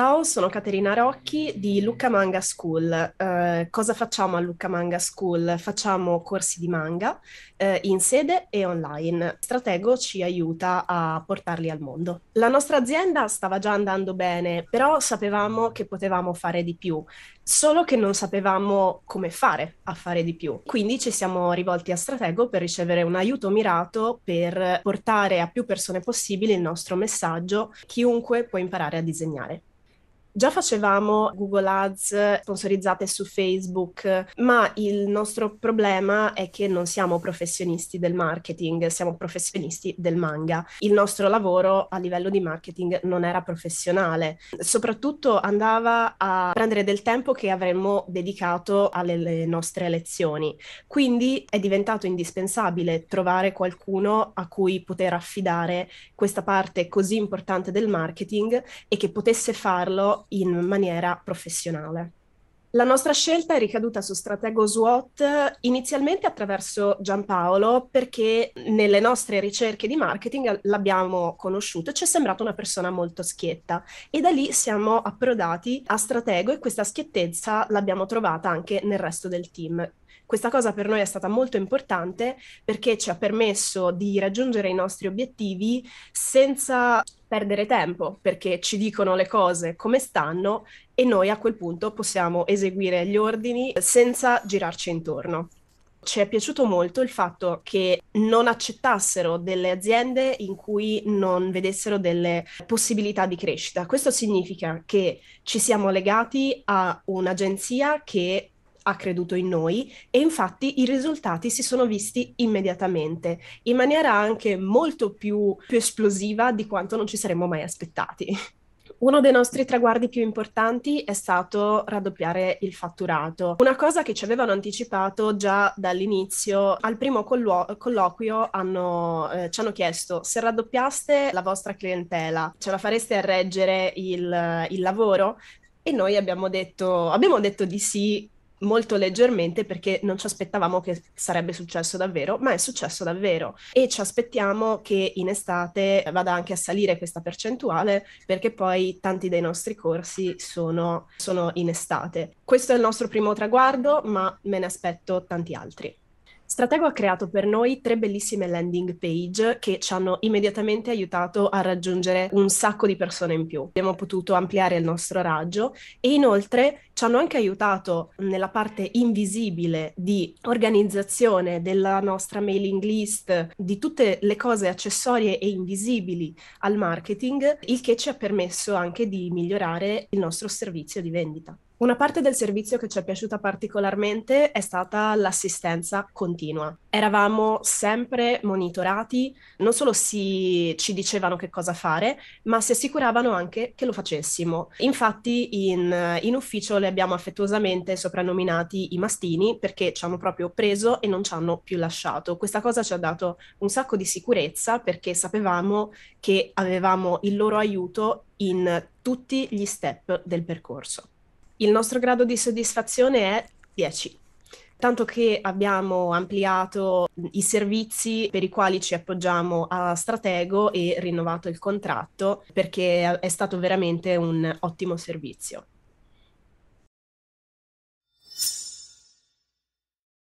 Ciao, sono Caterina Rocchi di Lucca Manga School. Eh, cosa facciamo a Lucca Manga School? Facciamo corsi di manga eh, in sede e online. Stratego ci aiuta a portarli al mondo. La nostra azienda stava già andando bene, però sapevamo che potevamo fare di più, solo che non sapevamo come fare a fare di più. Quindi ci siamo rivolti a Stratego per ricevere un aiuto mirato per portare a più persone possibile il nostro messaggio. Chiunque può imparare a disegnare. Già facevamo Google Ads sponsorizzate su Facebook, ma il nostro problema è che non siamo professionisti del marketing, siamo professionisti del manga. Il nostro lavoro a livello di marketing non era professionale, soprattutto andava a prendere del tempo che avremmo dedicato alle nostre lezioni. Quindi è diventato indispensabile trovare qualcuno a cui poter affidare questa parte così importante del marketing e che potesse farlo in maniera professionale. La nostra scelta è ricaduta su Stratego SWOT inizialmente attraverso Giampaolo perché nelle nostre ricerche di marketing l'abbiamo conosciuto e ci è sembrata una persona molto schietta e da lì siamo approdati a Stratego e questa schiettezza l'abbiamo trovata anche nel resto del team questa cosa per noi è stata molto importante perché ci ha permesso di raggiungere i nostri obiettivi senza perdere tempo, perché ci dicono le cose come stanno e noi a quel punto possiamo eseguire gli ordini senza girarci intorno. Ci è piaciuto molto il fatto che non accettassero delle aziende in cui non vedessero delle possibilità di crescita. Questo significa che ci siamo legati a un'agenzia che ha creduto in noi e infatti i risultati si sono visti immediatamente, in maniera anche molto più, più esplosiva di quanto non ci saremmo mai aspettati. Uno dei nostri traguardi più importanti è stato raddoppiare il fatturato, una cosa che ci avevano anticipato già dall'inizio. Al primo collo- colloquio hanno, eh, ci hanno chiesto se raddoppiaste la vostra clientela, ce la fareste a reggere il, il lavoro? E noi abbiamo detto, abbiamo detto di sì molto leggermente perché non ci aspettavamo che sarebbe successo davvero, ma è successo davvero e ci aspettiamo che in estate vada anche a salire questa percentuale perché poi tanti dei nostri corsi sono, sono in estate. Questo è il nostro primo traguardo, ma me ne aspetto tanti altri. Stratego ha creato per noi tre bellissime landing page che ci hanno immediatamente aiutato a raggiungere un sacco di persone in più. Abbiamo potuto ampliare il nostro raggio e inoltre ci hanno anche aiutato nella parte invisibile di organizzazione della nostra mailing list, di tutte le cose accessorie e invisibili al marketing, il che ci ha permesso anche di migliorare il nostro servizio di vendita. Una parte del servizio che ci è piaciuta particolarmente è stata l'assistenza continua. Eravamo sempre monitorati, non solo si, ci dicevano che cosa fare, ma si assicuravano anche che lo facessimo. Infatti in, in ufficio le abbiamo affettuosamente soprannominati i mastini perché ci hanno proprio preso e non ci hanno più lasciato. Questa cosa ci ha dato un sacco di sicurezza perché sapevamo che avevamo il loro aiuto in tutti gli step del percorso. Il nostro grado di soddisfazione è 10 tanto che abbiamo ampliato i servizi per i quali ci appoggiamo a Stratego e rinnovato il contratto perché è stato veramente un ottimo servizio.